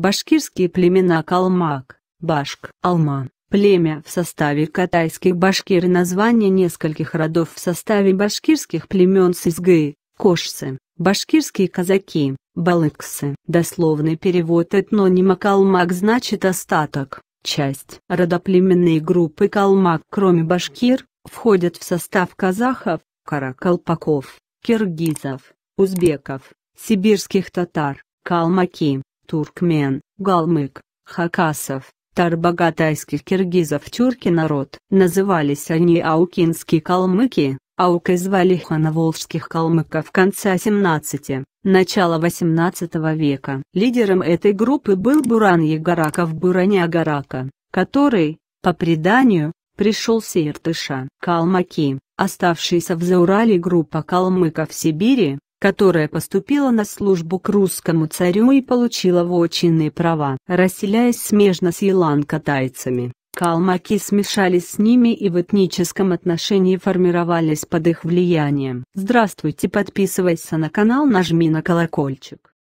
Башкирские племена Калмак, Башк, Алман, племя в составе катайских башкир и название нескольких родов в составе башкирских племен Сызгы, Кошсы, башкирские казаки, балыксы. Дословный перевод этнонима Калмак значит остаток, часть. Родоплеменные группы Калмак кроме башкир, входят в состав казахов, каракалпаков, киргизов, узбеков, сибирских татар, калмаки, туркмен, галмык, хакасов, тарбагатайских киргизов тюрки народ. Назывались они аукинские калмыки, аукой звали хановолжских калмыков конца 17 начала 18 века. Лидером этой группы был Буран Ягораков Бураня Агарака, который, по преданию, пришел с Иртыша. Калмаки, оставшиеся в Заурале группа калмыков Сибири, которая поступила на службу к русскому царю и получила вочинные права. Расселяясь смежно с еланкотайцами, калмаки смешались с ними и в этническом отношении формировались под их влиянием. Здравствуйте, подписывайся на канал, нажми на колокольчик.